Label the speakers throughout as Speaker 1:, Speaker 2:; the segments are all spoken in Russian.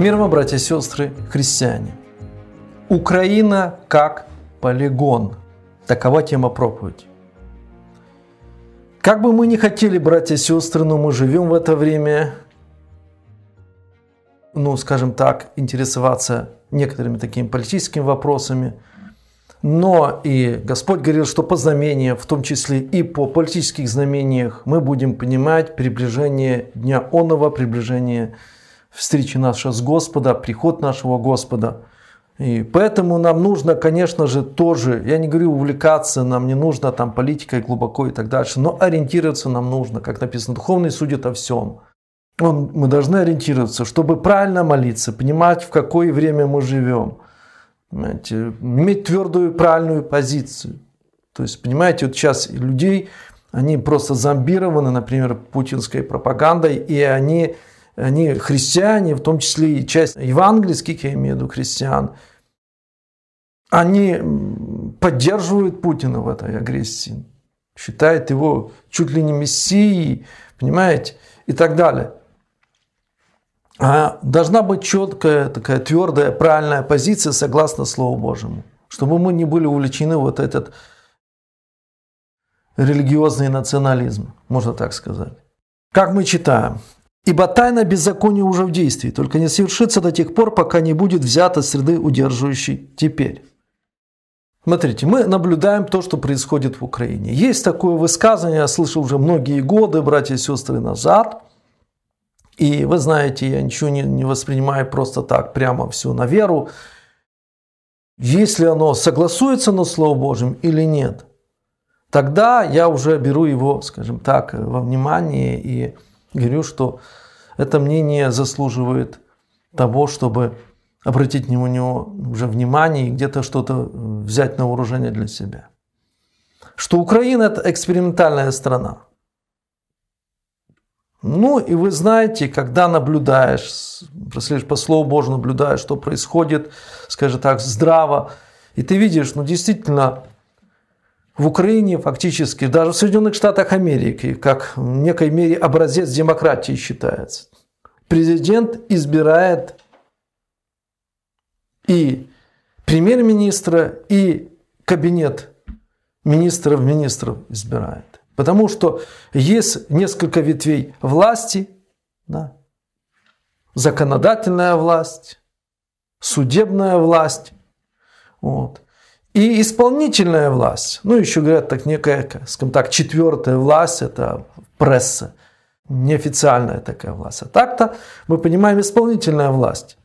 Speaker 1: Мир вам, братья и сестры, христиане. Украина как полигон. Такова тема проповеди. Как бы мы ни хотели, братья и сестры, но мы живем в это время, ну, скажем так, интересоваться некоторыми такими политическими вопросами. Но и Господь говорил, что по знамениям, в том числе и по политических знамениях, мы будем понимать приближение Дня Онова, приближение встреча наша с Господа, приход нашего Господа. И поэтому нам нужно, конечно же, тоже, я не говорю увлекаться, нам не нужно там политикой глубоко и так дальше, но ориентироваться нам нужно, как написано, духовный судит о всем. Он, мы должны ориентироваться, чтобы правильно молиться, понимать, в какое время мы живем, понимаете, иметь твердую правильную позицию. То есть, понимаете, вот сейчас людей, они просто зомбированы, например, путинской пропагандой, и они они христиане, в том числе и часть евангельских, я имею в виду христиан, они поддерживают Путина в этой агрессии, считают его чуть ли не мессией, понимаете, и так далее. А должна быть четкая, такая твердая, правильная позиция согласно Слову Божьему, чтобы мы не были увлечены вот этот религиозный национализм, можно так сказать. Как мы читаем, Ибо тайна беззакония уже в действии, только не совершится до тех пор, пока не будет взята среды, удерживающей теперь. Смотрите, мы наблюдаем то, что происходит в Украине. Есть такое высказывание, я слышал уже многие годы, братья и сестры, назад. И вы знаете, я ничего не, не воспринимаю просто так, прямо все на веру. Если оно согласуется на Слово Божьим или нет, тогда я уже беру его, скажем так, во внимание и внимание говорю, что это мнение заслуживает того, чтобы обратить на него уже внимание и где-то что-то взять на вооружение для себя. Что Украина – это экспериментальная страна. Ну и вы знаете, когда наблюдаешь, проследишь по Слову Божьему, наблюдаешь, что происходит, скажем так, здраво, и ты видишь, ну действительно, в Украине фактически, даже в Соединенных Штатах Америки, как в некой мере образец демократии считается. Президент избирает и премьер-министра, и кабинет министров министров избирает. Потому что есть несколько ветвей власти, да, законодательная власть, судебная власть. Вот. И исполнительная власть, ну еще говорят так некая, скажем так, четвертая власть, это пресса, неофициальная такая власть. А так-то мы понимаем исполнительная власть.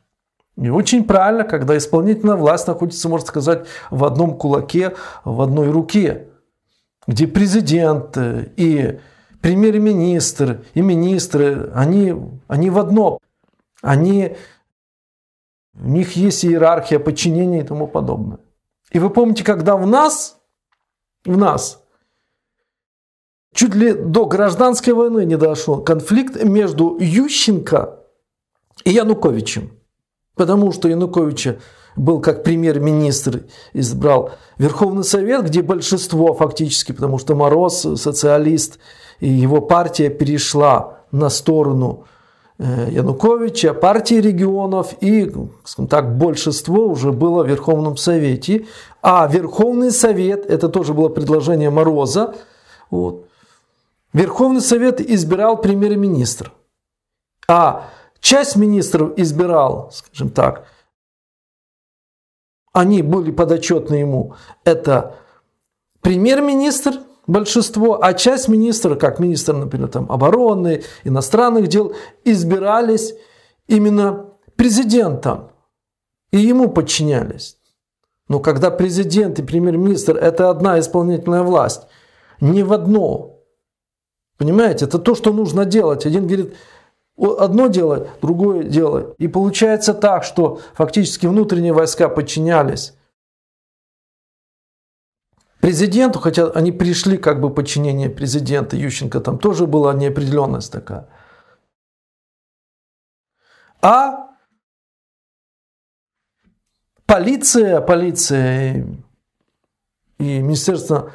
Speaker 1: И очень правильно, когда исполнительная власть находится, можно сказать, в одном кулаке, в одной руке, где президент и премьер-министр и министры, они, они в одно, они, у них есть иерархия подчинения и тому подобное. И вы помните, когда в нас, в нас, чуть ли до гражданской войны не дошло, конфликт между Ющенко и Януковичем. Потому что Януковича был как премьер-министр, избрал Верховный Совет, где большинство фактически, потому что Мороз, социалист, и его партия перешла на сторону Э, Януковича, партии регионов и, скажем так, большинство уже было в Верховном Совете. А Верховный Совет, это тоже было предложение Мороза, вот, Верховный Совет избирал премьер-министра. А часть министров избирал, скажем так, они были подотчетны ему, это премьер-министр большинство, а часть министров, как министр, например, там, обороны, иностранных дел, избирались именно президентом и ему подчинялись. Но когда президент и премьер-министр – это одна исполнительная власть, не в одно. Понимаете, это то, что нужно делать. Один говорит, одно дело, другое дело, И получается так, что фактически внутренние войска подчинялись президенту, хотя они пришли как бы подчинение президента Ющенко, там тоже была неопределенность такая. А полиция, полиция и Министерство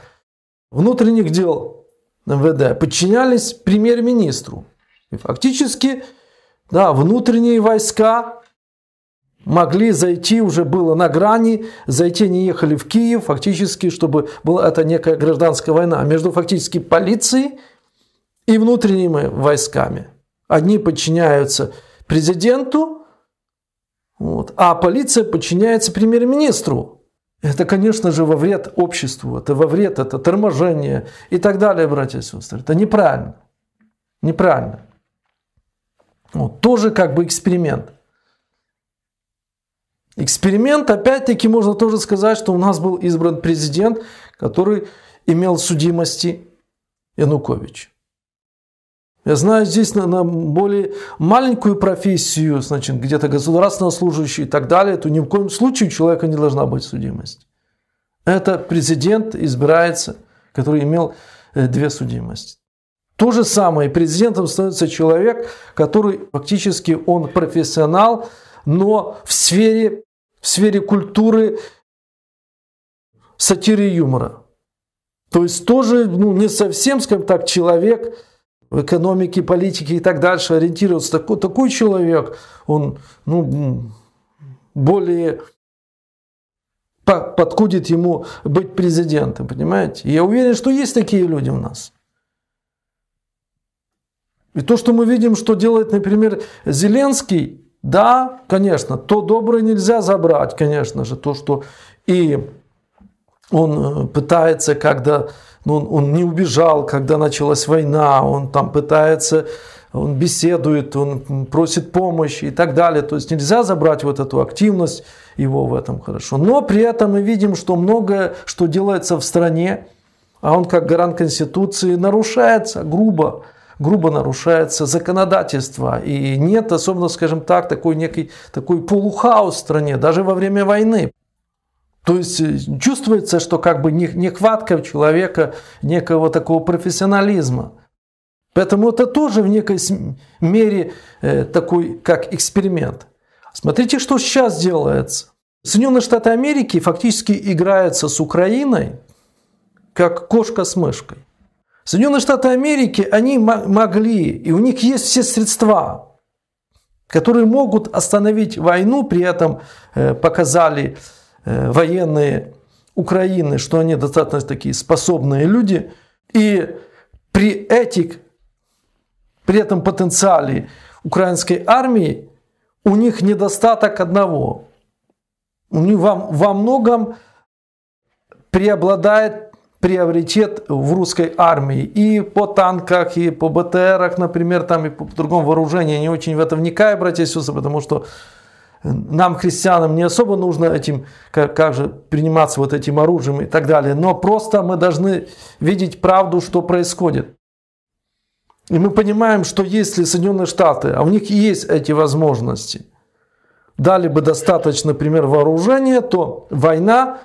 Speaker 1: внутренних дел МВД подчинялись премьер-министру. И фактически, да, внутренние войска могли зайти, уже было на грани, зайти не ехали в Киев, фактически, чтобы была это некая гражданская война а между фактически полицией и внутренними войсками. Одни подчиняются президенту, вот, а полиция подчиняется премьер-министру. Это, конечно же, во вред обществу, это во вред, это торможение и так далее, братья и сестры. Это неправильно. Неправильно. Вот, тоже как бы эксперимент. Эксперимент, опять-таки, можно тоже сказать, что у нас был избран президент, который имел судимости Янукович. Я знаю здесь на, на более маленькую профессию, значит, где-то государственного служащего и так далее, то ни в коем случае у человека не должна быть судимость. Это президент избирается, который имел э, две судимости. То же самое, президентом становится человек, который фактически он профессионал, но в сфере, в сфере культуры, сатиры и юмора. То есть тоже ну, не совсем, скажем так, человек в экономике, политике и так дальше ориентироваться. Такой, такой человек, он ну, более подходит ему быть президентом, понимаете? Я уверен, что есть такие люди у нас. И то, что мы видим, что делает, например, Зеленский, да, конечно, то доброе нельзя забрать, конечно же, то, что и он э, пытается, когда ну, он, он не убежал, когда началась война, он там пытается, он беседует, он просит помощи и так далее. То есть нельзя забрать вот эту активность его в этом хорошо. Но при этом мы видим, что многое, что делается в стране, а он как гарант Конституции нарушается грубо грубо нарушается законодательство. И нет, особенно, скажем так, такой некий такой полухаус в стране, даже во время войны. То есть э, чувствуется, что как бы нехватка у человека некого такого профессионализма. Поэтому это тоже в некой мере э, такой как эксперимент. Смотрите, что сейчас делается. Соединенные Штаты Америки фактически играются с Украиной, как кошка с мышкой. Соединенные Штаты Америки, они могли, и у них есть все средства, которые могут остановить войну, при этом э, показали э, военные Украины, что они достаточно такие способные люди. И при этих, при этом потенциале украинской армии у них недостаток одного. У них во, во многом преобладает приоритет в русской армии. И по танках, и по БТРах, например, там и по, другому вооружению. Я не очень в это вникаю, братья и сестры, потому что нам, христианам, не особо нужно этим, как, как же приниматься вот этим оружием и так далее. Но просто мы должны видеть правду, что происходит. И мы понимаем, что если Соединенные Штаты, а у них есть эти возможности, дали бы достаточно, например, вооружения, то война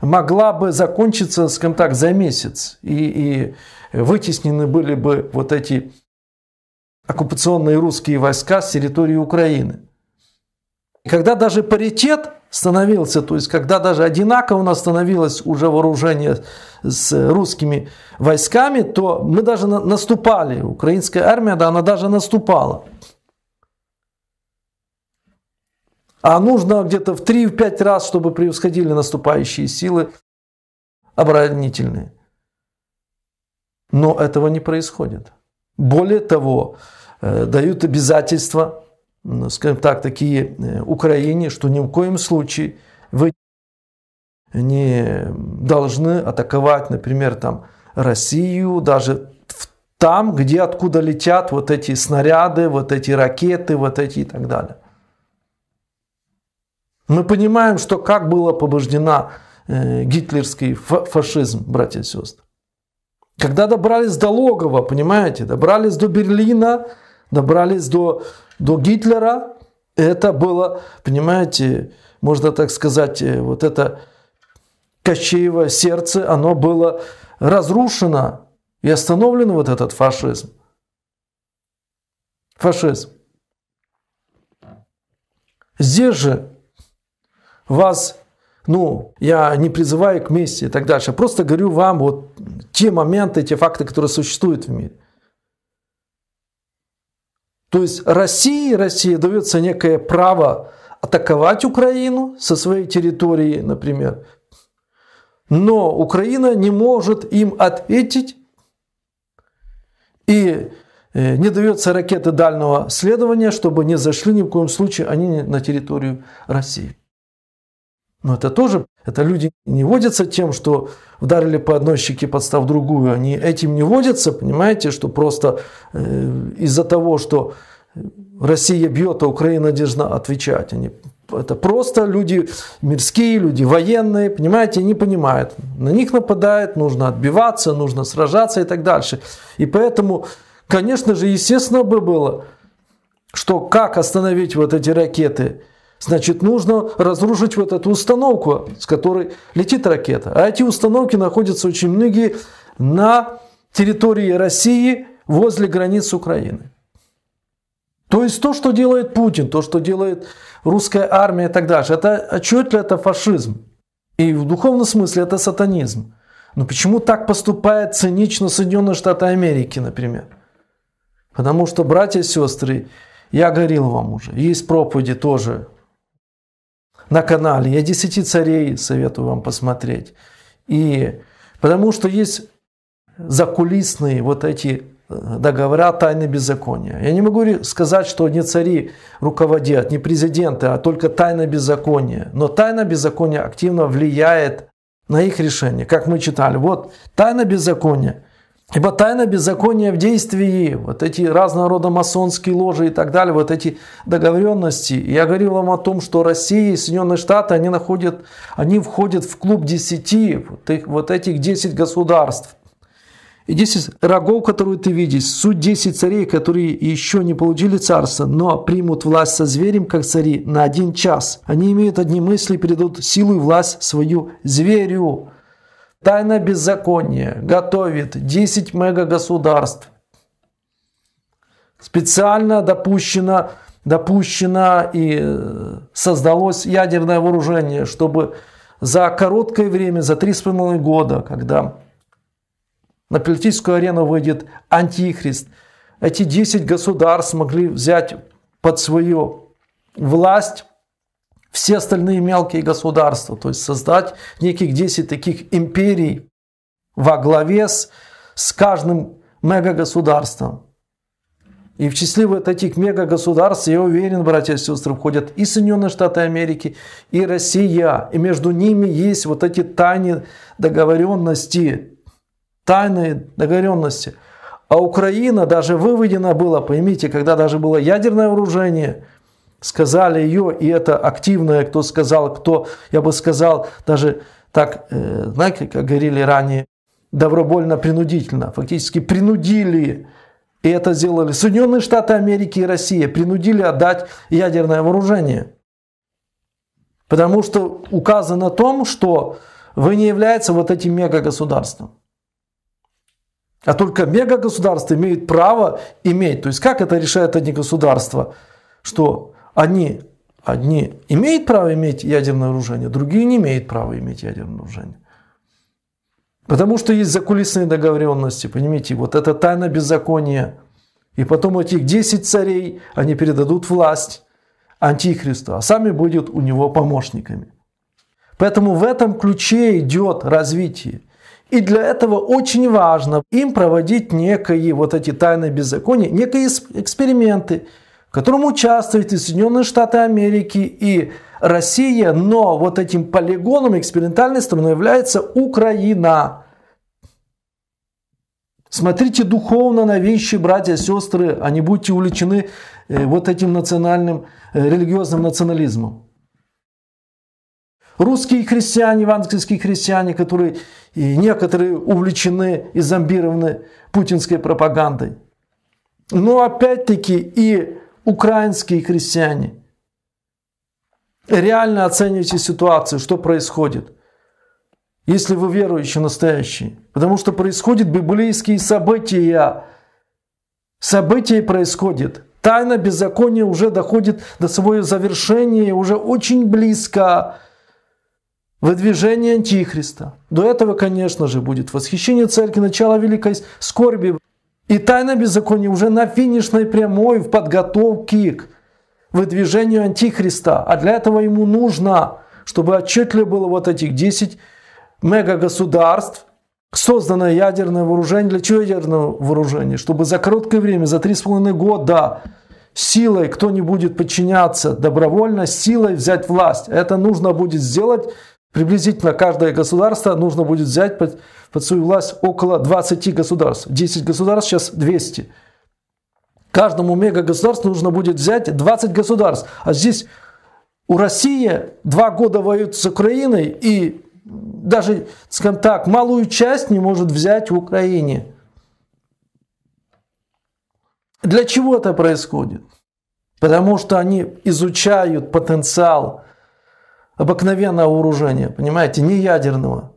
Speaker 1: могла бы закончиться, скажем так, за месяц. И, и вытеснены были бы вот эти оккупационные русские войска с территории Украины. когда даже паритет становился, то есть когда даже одинаково у нас становилось уже вооружение с русскими войсками, то мы даже наступали. Украинская армия, да, она даже наступала. А нужно где-то в 3-5 раз, чтобы превосходили наступающие силы оборонительные. Но этого не происходит. Более того, э, дают обязательства, скажем так, такие э, Украине, что ни в коем случае вы не должны атаковать, например, там Россию, даже там, где откуда летят вот эти снаряды, вот эти ракеты, вот эти и так далее. Мы понимаем, что как была побуждена э, гитлерский фашизм, братья и сестры. Когда добрались до логова, понимаете, добрались до Берлина, добрались до, до Гитлера, это было, понимаете, можно так сказать, э, вот это Кощеево сердце, оно было разрушено и остановлен вот этот фашизм. Фашизм. Здесь же вас, ну, я не призываю к мести и так дальше, я просто говорю вам вот те моменты, те факты, которые существуют в мире. То есть России, России дается некое право атаковать Украину со своей территории, например. Но Украина не может им ответить и э, не дается ракеты дальнего следования, чтобы не зашли ни в коем случае они на территорию России. Но это тоже, это люди не водятся тем, что вдарили по одной щеке, подстав другую. Они этим не водятся, понимаете, что просто э, из-за того, что Россия бьет, а Украина должна отвечать. Они, это просто люди мирские, люди военные, понимаете, не понимают. На них нападает, нужно отбиваться, нужно сражаться и так дальше. И поэтому, конечно же, естественно бы было, что как остановить вот эти ракеты – Значит, нужно разрушить вот эту установку, с которой летит ракета. А эти установки находятся очень многие на территории России возле границ Украины. То есть то, что делает Путин, то, что делает русская армия и так далее, это отчетливо это фашизм. И в духовном смысле это сатанизм. Но почему так поступает цинично Соединенные Штаты Америки, например? Потому что, братья и сестры, я говорил вам уже, есть проповеди тоже на канале. Я «Десяти царей» советую вам посмотреть. И потому что есть закулисные вот эти э, договора тайны беззакония. Я не могу сказать, что не цари руководят, не президенты, а только тайна беззакония. Но тайна беззакония активно влияет на их решение, как мы читали. Вот тайна беззакония Ибо тайна беззакония в действии, вот эти разного рода масонские ложи и так далее, вот эти договоренности. Я говорил вам о том, что Россия и Соединенные Штаты, они, находят, они входят в клуб десяти вот, вот этих десять государств. И десять рогов, которые ты видишь, суть 10 царей, которые еще не получили царство, но примут власть со зверем, как цари, на один час. Они имеют одни мысли, передадут силу и власть свою зверю. Тайна беззакония готовит 10 мегагосударств. Специально допущено, допущено и э, создалось ядерное вооружение, чтобы за короткое время, за 3,5 года, когда на политическую арену выйдет антихрист, эти 10 государств смогли взять под свою власть все остальные мелкие государства, то есть создать неких 10 таких империй во главе с, с каждым мегагосударством. И в числе вот этих мегагосударств, я уверен, братья и сестры, входят и Соединенные Штаты Америки, и Россия. И между ними есть вот эти тайные договоренности. Тайные договоренности. А Украина даже выведена была, поймите, когда даже было ядерное вооружение – сказали ее, и это активное, кто сказал, кто, я бы сказал, даже так, э, знаете, как говорили ранее, добровольно-принудительно, фактически принудили, и это сделали Соединенные Штаты Америки и Россия, принудили отдать ядерное вооружение. Потому что указано о том, что вы не являетесь вот этим мегагосударством. А только мегагосударство имеет право иметь. То есть как это решает одни государства? Что Одни, одни имеют право иметь ядерное оружие, другие не имеют права иметь ядерное оружие. Потому что есть закулисные договоренности, понимаете, вот это тайна беззакония. И потом этих 10 царей, они передадут власть антихристу, а сами будут у него помощниками. Поэтому в этом ключе идет развитие. И для этого очень важно им проводить некие вот эти тайны беззакония, некие эксперименты, котором участвуют и Соединенные Штаты Америки, и Россия, но вот этим полигоном экспериментальным является Украина. Смотрите духовно на вещи, братья, сестры, а не будьте увлечены э, вот этим национальным, э, религиозным национализмом. Русские христиане, евангельские христиане, которые некоторые увлечены и зомбированы путинской пропагандой. Но опять-таки и украинские крестьяне. Реально оценивайте ситуацию, что происходит, если вы верующие настоящие. Потому что происходят библейские события. События происходят. Тайна беззакония уже доходит до своего завершения, уже очень близко выдвижение Антихриста. До этого, конечно же, будет восхищение церкви, начало великой скорби, и тайна беззакония уже на финишной прямой в подготовке к выдвижению Антихриста. А для этого ему нужно, чтобы отчетливо было вот этих 10 мегагосударств, созданное ядерное вооружение. Для чего ядерное вооружение? Чтобы за короткое время, за 3,5 года силой, кто не будет подчиняться добровольно, силой взять власть. Это нужно будет сделать Приблизительно каждое государство нужно будет взять под, под свою власть около 20 государств. 10 государств, сейчас 200. Каждому мегагосударству нужно будет взять 20 государств. А здесь у России два года воюют с Украиной, и даже, скажем так, малую часть не может взять в Украине. Для чего это происходит? Потому что они изучают потенциал обыкновенного вооружения, понимаете, не ядерного.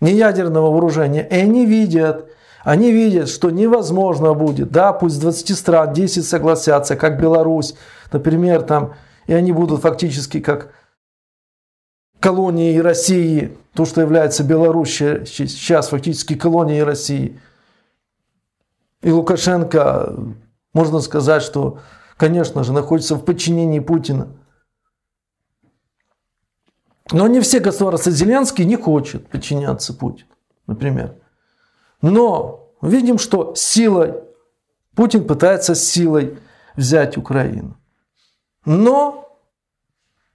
Speaker 1: Не ядерного вооружения. И они видят, они видят, что невозможно будет, да, пусть с 20 стран 10 согласятся, как Беларусь, например, там, и они будут фактически как колонии России, то, что является Беларусь сейчас фактически колонией России. И Лукашенко, можно сказать, что конечно же, находится в подчинении Путина. Но не все государства Зеленский не хочет подчиняться Путину, например. Но видим, что силой Путин пытается силой взять Украину. Но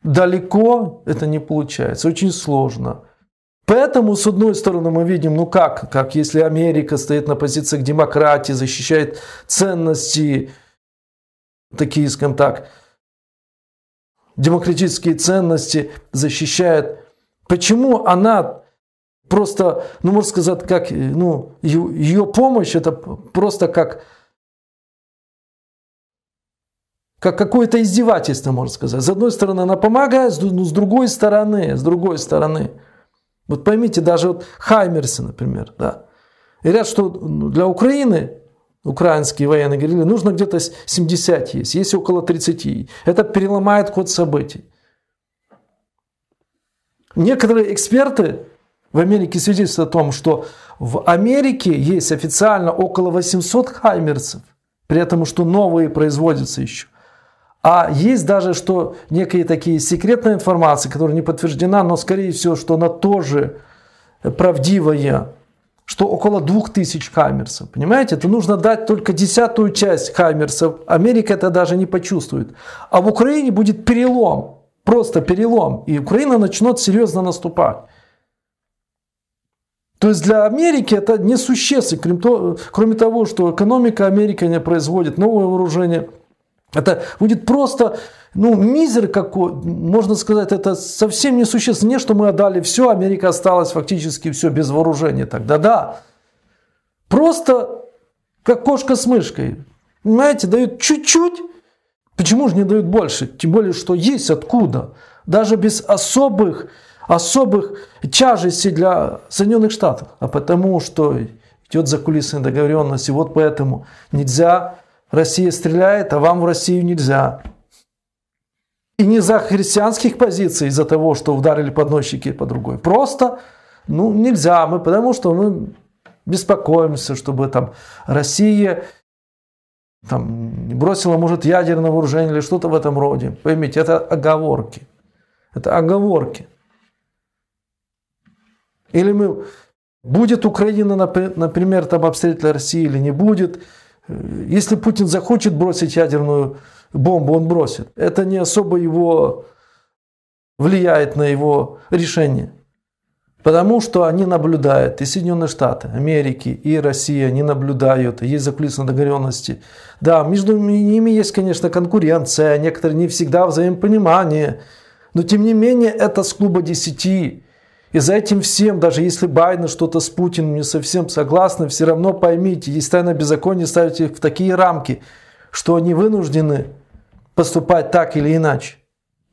Speaker 1: далеко это не получается, очень сложно. Поэтому, с одной стороны, мы видим, ну как, как если Америка стоит на позициях демократии, защищает ценности такие, скажем так, демократические ценности защищает. Почему она просто, ну, можно сказать, как, ну, ее помощь это просто как, как какое-то издевательство, можно сказать. С одной стороны, она помогает, но с другой стороны, с другой стороны. Вот поймите, даже вот Хаймерсы, например, да, говорят, что ну, для Украины украинские военные говорили, нужно где-то 70 есть, есть около 30. Это переломает ход событий. Некоторые эксперты в Америке свидетельствуют о том, что в Америке есть официально около 800 хаймерцев, при этом что новые производятся еще. А есть даже что некие такие секретные информации, которая не подтверждена, но скорее всего, что она тоже правдивая что около 2000 хаймерсов. Понимаете, это нужно дать только десятую часть хаймерсов. Америка это даже не почувствует. А в Украине будет перелом, просто перелом. И Украина начнет серьезно наступать. То есть для Америки это несущественно, кроме кроме того, что экономика Америки не производит новое вооружение. Это будет просто ну, мизер какой, можно сказать, это совсем несущественно. Не, что мы отдали все, Америка осталась фактически все без вооружения тогда. Да, просто как кошка с мышкой. Понимаете, дают чуть-чуть, почему же не дают больше? Тем более, что есть откуда. Даже без особых, особых тяжестей для Соединенных Штатов. А потому что идет за кулисами договоренность и Вот поэтому нельзя, Россия стреляет, а вам в Россию нельзя. И не за христианских позиций, из-за того, что ударили подносчики по другой. Просто, ну, нельзя. Мы, потому что мы ну, беспокоимся, чтобы там Россия там, бросила, может, ядерное вооружение или что-то в этом роде. Поймите, это оговорки. Это оговорки. Или мы... Будет Украина, например, там обстрелить Россию или не будет. Э, если Путин захочет бросить ядерную бомбу он бросит. Это не особо его влияет на его решение. Потому что они наблюдают, и Соединенные Штаты Америки, и Россия, они наблюдают, есть закулисные договоренности. Да, между ними есть, конечно, конкуренция, некоторые не всегда взаимопонимание, но тем не менее это с клуба 10. И за этим всем, даже если Байден что-то с Путиным не совсем согласны, все равно поймите, есть тайна беззакония, ставите их в такие рамки – что они вынуждены поступать так или иначе.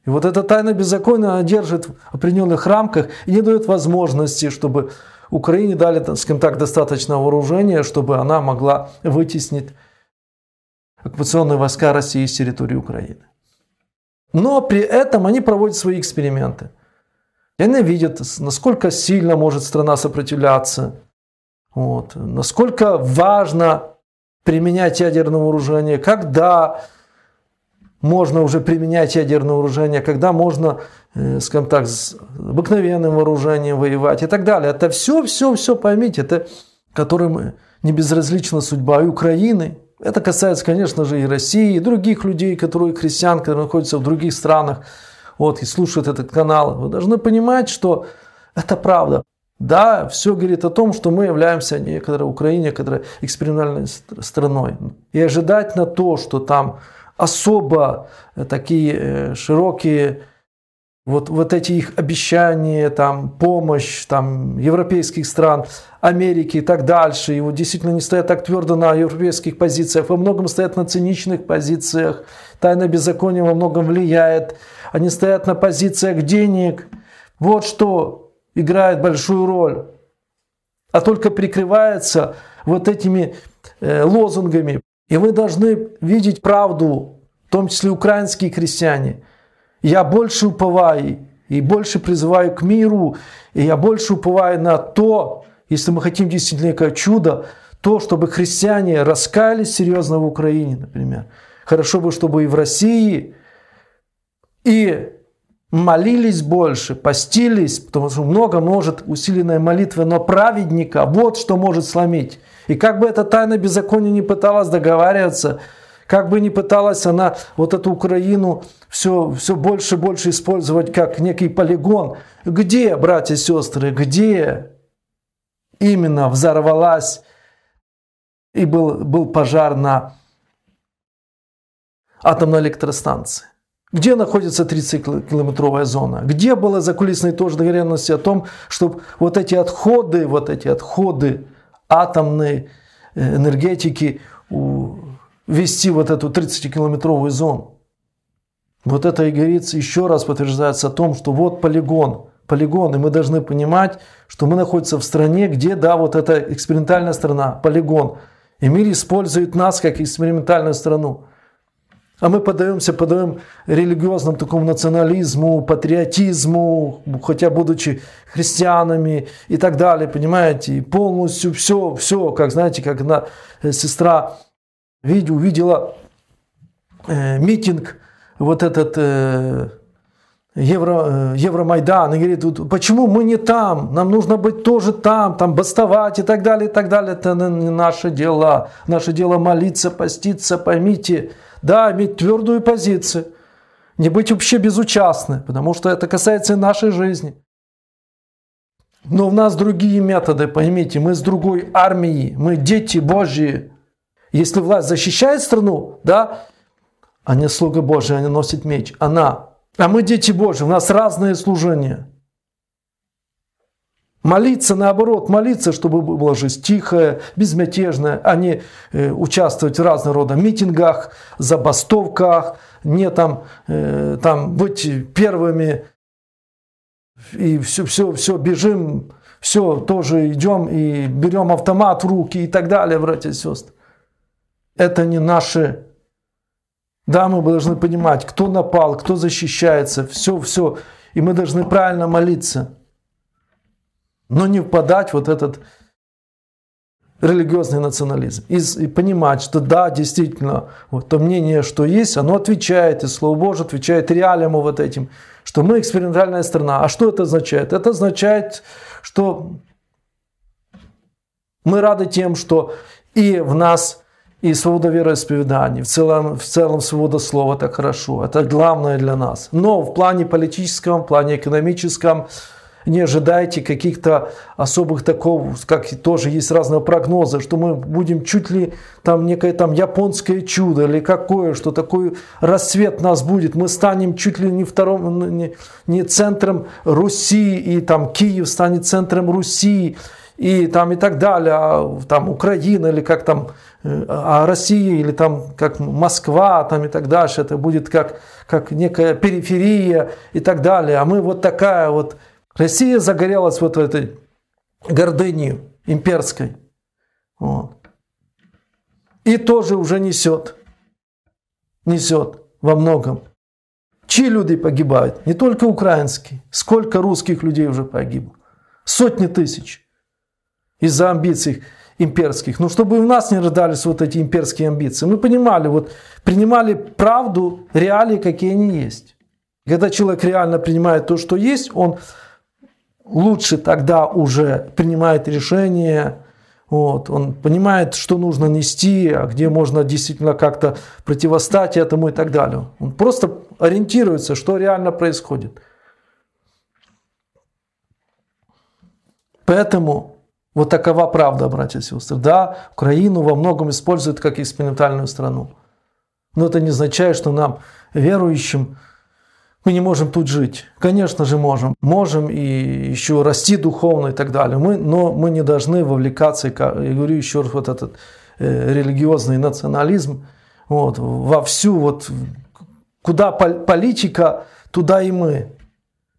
Speaker 1: И вот эта тайна беззакония держит в определенных рамках и не дает возможности, чтобы Украине дали, скажем так, достаточно вооружения, чтобы она могла вытеснить оккупационные войска России с территории Украины. Но при этом они проводят свои эксперименты. И они видят, насколько сильно может страна сопротивляться, вот, насколько важно применять ядерное вооружение, когда можно уже применять ядерное вооружение, когда можно, э, скажем так, с обыкновенным вооружением воевать и так далее. Это все, все, все поймите, это которым не безразлична судьба и Украины. Это касается, конечно же, и России, и других людей, которые крестьян, которые находятся в других странах вот, и слушают этот канал. Вы должны понимать, что это правда. Да, все говорит о том, что мы являемся некоторой Украине, некоторой экспериментальной страной. И ожидать на то, что там особо э, такие э, широкие вот, вот эти их обещания, там, помощь там, европейских стран, Америки и так дальше, и вот действительно не стоят так твердо на европейских позициях, во многом стоят на циничных позициях, тайна беззакония во многом влияет, они стоят на позициях денег. Вот что играет большую роль, а только прикрывается вот этими э, лозунгами. И мы должны видеть правду, в том числе украинские крестьяне. Я больше уповаю и больше призываю к миру, и я больше уповаю на то, если мы хотим действительно некое чудо, то, чтобы христиане раскаялись серьезно в Украине, например. Хорошо бы, чтобы и в России, и молились больше, постились, потому что много может усиленная молитва, но праведника вот что может сломить. И как бы эта тайна беззакония не пыталась договариваться, как бы ни пыталась она вот эту Украину все, все больше и больше использовать как некий полигон, где, братья и сестры, где именно взорвалась и был, был пожар на атомной электростанции. Где находится 30-километровая зона? Где была закулисная тоже договоренность о том, чтобы вот эти отходы, вот эти отходы атомной э, энергетики ввести вот эту 30-километровую зону? Вот это и говорится, еще раз подтверждается о том, что вот полигон, полигон, и мы должны понимать, что мы находимся в стране, где, да, вот эта экспериментальная страна, полигон, и мир использует нас как экспериментальную страну. А мы подаемся, подаем религиозному такому национализму, патриотизму, хотя будучи христианами и так далее, понимаете, и полностью все, все, как знаете, как на, э, сестра видел, увидела э, митинг, вот этот э, Евро, э, Евромайдан, и говорит, вот, почему мы не там, нам нужно быть тоже там, там бастовать и так далее, и так далее, это не наше дело, наше дело молиться, поститься, поймите, да, иметь твердую позицию. Не быть вообще безучастны, потому что это касается и нашей жизни. Но у нас другие методы, поймите, мы с другой армии, мы дети Божьи. Если власть защищает страну, да, они а слуга Божия, они а носят меч, она. А мы дети Божьи, у нас разные служения – Молиться, наоборот, молиться, чтобы была жизнь тихая, безмятежная, а не э, участвовать в разного рода митингах, забастовках, не там, э, там быть первыми и все, все, все бежим, все тоже идем и берем автомат в руки и так далее, братья и сестры. Это не наши. Да, мы должны понимать, кто напал, кто защищается, все, все. И мы должны правильно молиться но не впадать вот этот религиозный национализм. И, понимать, что да, действительно, вот то мнение, что есть, оно отвечает, и Слово Божье отвечает реалиям вот этим, что мы экспериментальная страна. А что это означает? Это означает, что мы рады тем, что и в нас и свобода вероисповедания, в целом, в целом свобода слова это хорошо. Это главное для нас. Но в плане политическом, в плане экономическом, не ожидайте каких-то особых такого, как тоже есть разные прогнозы, что мы будем чуть ли там некое там японское чудо или какое, что такой расцвет нас будет, мы станем чуть ли не вторым не, не центром Руси, и там Киев станет центром Руси, и там и так далее, а, там Украина или как там э, а Россия или там как Москва там и так дальше, это будет как, как некая периферия и так далее, а мы вот такая вот Россия загорелась вот в этой гордыней имперской. Вот. И тоже уже несет. Несет во многом. Чьи люди погибают? Не только украинские. Сколько русских людей уже погибло? Сотни тысяч. Из-за амбиций имперских. Ну, чтобы у нас не рождались вот эти имперские амбиции. Мы понимали, вот принимали правду, реалии, какие они есть. Когда человек реально принимает то, что есть, он лучше тогда уже принимает решение, вот, он понимает, что нужно нести, а где можно действительно как-то противостать этому и так далее. Он просто ориентируется, что реально происходит. Поэтому вот такова правда, братья и сестры. Да, Украину во многом используют как экспериментальную страну. Но это не означает, что нам, верующим, мы не можем тут жить. Конечно же можем. Можем и еще расти духовно и так далее. Мы, но мы не должны вовлекаться, я говорю еще раз, вот этот э, религиозный национализм, вот, во всю вот, куда политика, туда и мы.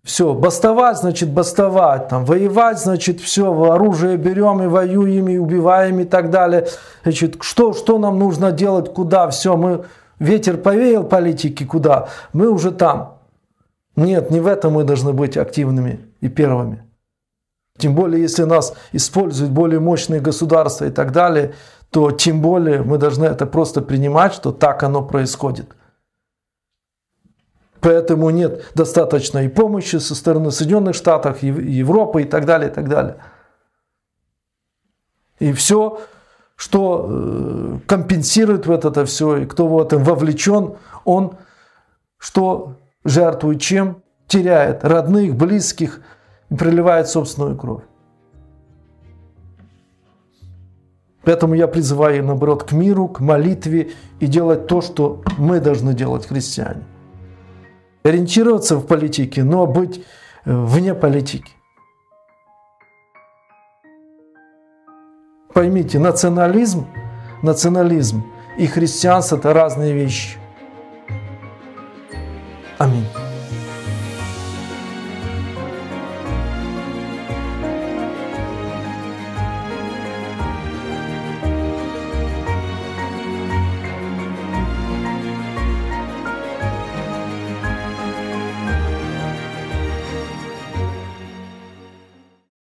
Speaker 1: Все, бастовать, значит, бастовать, там, воевать, значит, все, оружие берем и воюем, и убиваем, и так далее. Значит, что, что нам нужно делать, куда, все, мы, ветер повеял политики, куда, мы уже там. Нет, не в этом мы должны быть активными и первыми. Тем более, если нас используют более мощные государства и так далее, то тем более мы должны это просто принимать, что так оно происходит. Поэтому нет достаточно и помощи со стороны Соединенных Штатов, Европы и так далее, и так далее. И все, что э, компенсирует вот это все, и кто в этом вовлечен, он что жертвует чем? Теряет родных, близких и проливает собственную кровь. Поэтому я призываю, наоборот, к миру, к молитве и делать то, что мы должны делать, христиане. Ориентироваться в политике, но быть э, вне политики. Поймите, национализм, национализм и христианство – это разные вещи. Amém.